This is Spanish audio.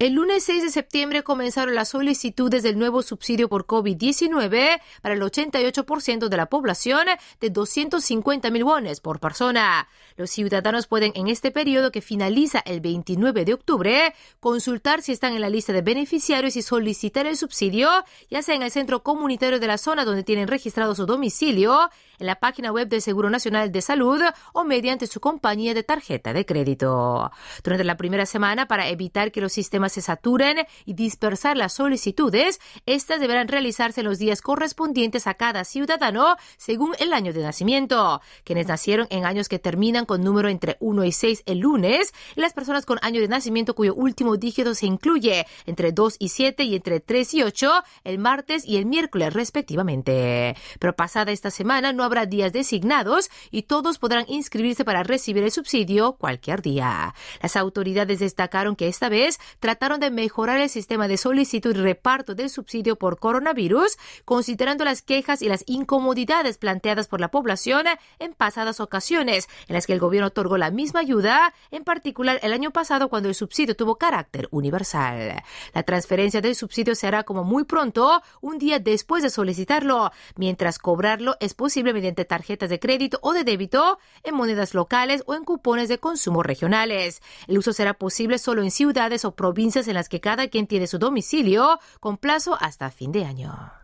El lunes 6 de septiembre comenzaron las solicitudes del nuevo subsidio por COVID-19 para el 88% de la población de 250 mil wones por persona. Los ciudadanos pueden en este periodo que finaliza el 29 de octubre consultar si están en la lista de beneficiarios y solicitar el subsidio, ya sea en el centro comunitario de la zona donde tienen registrado su domicilio, en la página web del Seguro Nacional de Salud o mediante su compañía de tarjeta de crédito. Durante la primera semana, para evitar que los sistemas se saturen y dispersar las solicitudes, estas deberán realizarse en los días correspondientes a cada ciudadano según el año de nacimiento. Quienes nacieron en años que terminan con número entre 1 y 6 el lunes, y las personas con año de nacimiento cuyo último dígito se incluye entre 2 y 7 y entre 3 y 8 el martes y el miércoles respectivamente. Pero pasada esta semana no habrá días designados y todos podrán inscribirse para recibir el subsidio cualquier día. Las autoridades destacaron que esta vez trata trataron de mejorar el sistema de solicitud y reparto del subsidio por coronavirus, considerando las quejas y las incomodidades planteadas por la población en pasadas ocasiones, en las que el gobierno otorgó la misma ayuda, en particular el año pasado cuando el subsidio tuvo carácter universal. La transferencia del subsidio se hará como muy pronto, un día después de solicitarlo, mientras cobrarlo es posible mediante tarjetas de crédito o de débito, en monedas locales o en cupones de consumo regionales. El uso será posible solo en ciudades o provincias en las que cada quien tiene su domicilio, con plazo hasta fin de año.